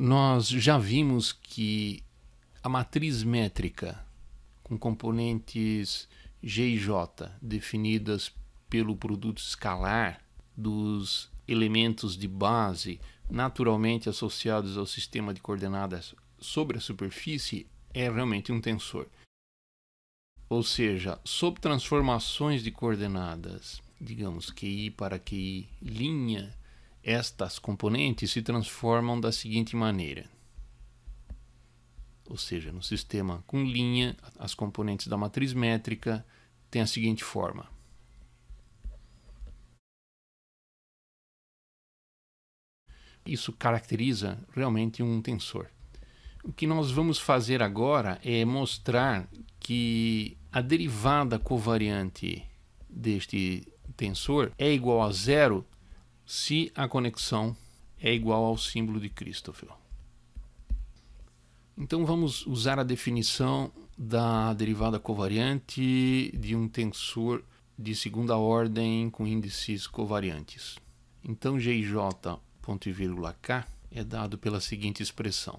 Nós já vimos que a matriz métrica com componentes G e J definidas pelo produto escalar dos elementos de base naturalmente associados ao sistema de coordenadas sobre a superfície é realmente um tensor. Ou seja, sob transformações de coordenadas, digamos QI para QI linha, estas componentes se transformam da seguinte maneira. Ou seja, no sistema com linha, as componentes da matriz métrica têm a seguinte forma. Isso caracteriza realmente um tensor. O que nós vamos fazer agora é mostrar que a derivada covariante deste tensor é igual a zero se a conexão é igual ao símbolo de Christoffel. Então vamos usar a definição da derivada covariante de um tensor de segunda ordem com índices covariantes. Então GJ ponto e vírgula K é dado pela seguinte expressão.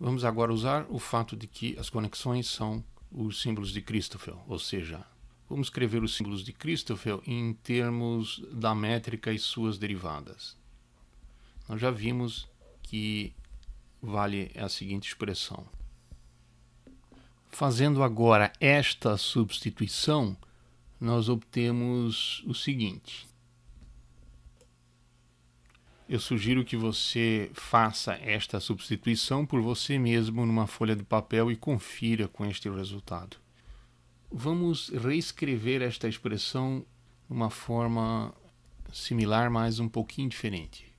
Vamos agora usar o fato de que as conexões são os símbolos de Christoffel, ou seja, vamos escrever os símbolos de Christoffel em termos da métrica e suas derivadas. Nós já vimos que vale a seguinte expressão. Fazendo agora esta substituição, nós obtemos o seguinte eu sugiro que você faça esta substituição por você mesmo numa folha de papel e confira com este resultado. Vamos reescrever esta expressão numa forma similar, mas um pouquinho diferente.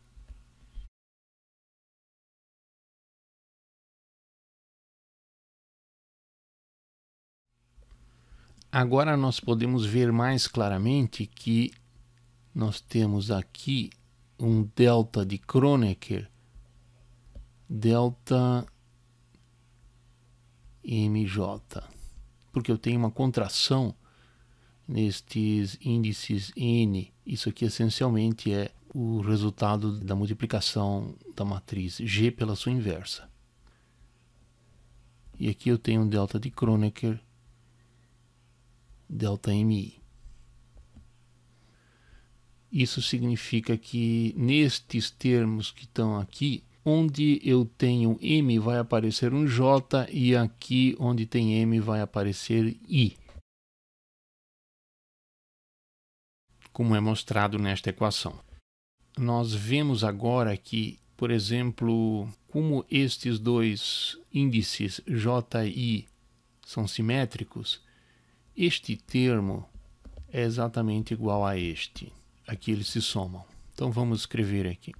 Agora nós podemos ver mais claramente que nós temos aqui um delta de Kronecker, delta MJ, porque eu tenho uma contração nestes índices N. Isso aqui essencialmente é o resultado da multiplicação da matriz G pela sua inversa. E aqui eu tenho um delta de Kronecker, delta MI. Isso significa que nestes termos que estão aqui, onde eu tenho M vai aparecer um J e aqui onde tem M vai aparecer I. Como é mostrado nesta equação. Nós vemos agora que, por exemplo, como estes dois índices J e I são simétricos, este termo é exatamente igual a este aqui eles se somam. Então vamos escrever aqui.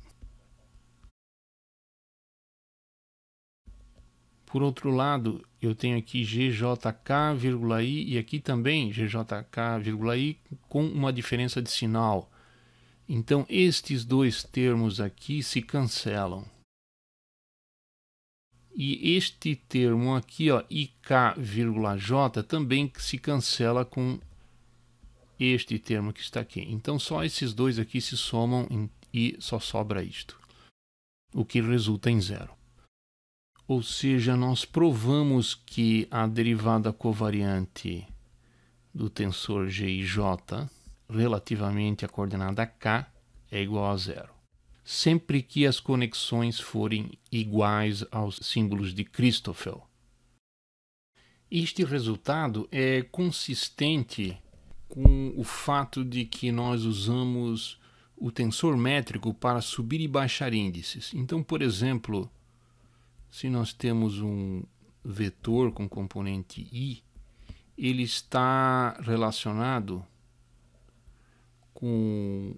Por outro lado, eu tenho aqui GJK,I e aqui também GJK,I com uma diferença de sinal. Então estes dois termos aqui se cancelam. E este termo aqui, ó, IK,J, também se cancela com este termo que está aqui. Então só esses dois aqui se somam em, e só sobra isto, o que resulta em zero. Ou seja, nós provamos que a derivada covariante do tensor G e J relativamente à coordenada K é igual a zero. Sempre que as conexões forem iguais aos símbolos de Christoffel. Este resultado é consistente com o fato de que nós usamos o tensor métrico para subir e baixar índices. Então, por exemplo, se nós temos um vetor com componente i, ele está relacionado com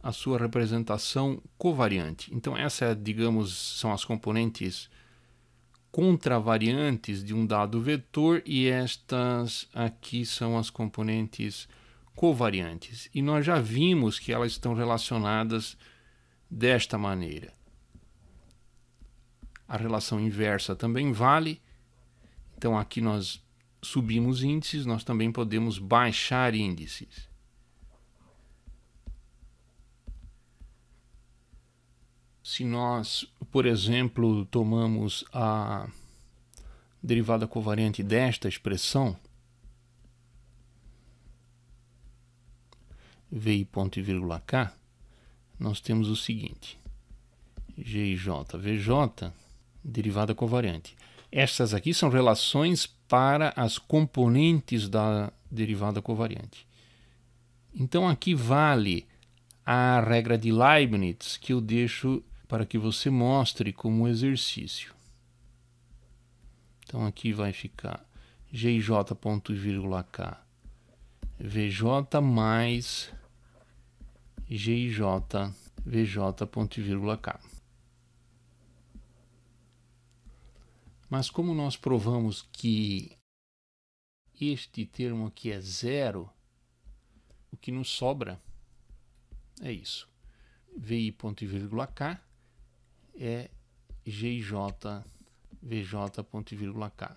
a sua representação covariante. Então, essa, digamos, são as componentes contravariantes de um dado vetor e estas aqui são as componentes covariantes. E nós já vimos que elas estão relacionadas desta maneira. A relação inversa também vale. Então aqui nós subimos índices, nós também podemos baixar índices. Se nós, por exemplo, tomamos a derivada covariante desta expressão, VI ponto e vírgula K, nós temos o seguinte, GIJ, VJ, derivada covariante. Estas aqui são relações para as componentes da derivada covariante. Então aqui vale a regra de Leibniz, que eu deixo para que você mostre como exercício. Então aqui vai ficar GJ ponto vírgula K VJ mais gjvj.k. VJ ponto vírgula K. Mas como nós provamos que este termo aqui é zero, o que nos sobra é isso. VI ponto vírgula K é GJ VJ ponto vírgula K.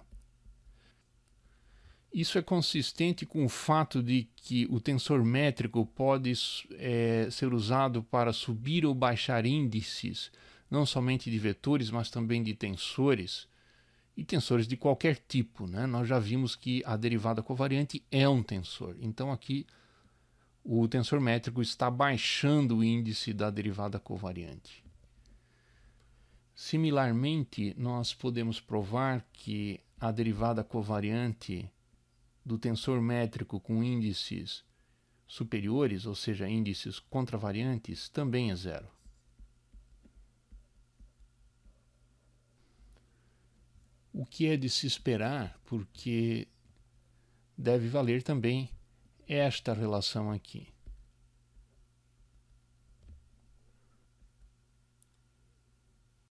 Isso é consistente com o fato de que o tensor métrico pode é, ser usado para subir ou baixar índices, não somente de vetores, mas também de tensores, e tensores de qualquer tipo. Né? Nós já vimos que a derivada covariante é um tensor. Então aqui o tensor métrico está baixando o índice da derivada covariante. Similarmente, nós podemos provar que a derivada covariante do tensor métrico com índices superiores, ou seja, índices contravariantes, também é zero. O que é de se esperar, porque deve valer também esta relação aqui.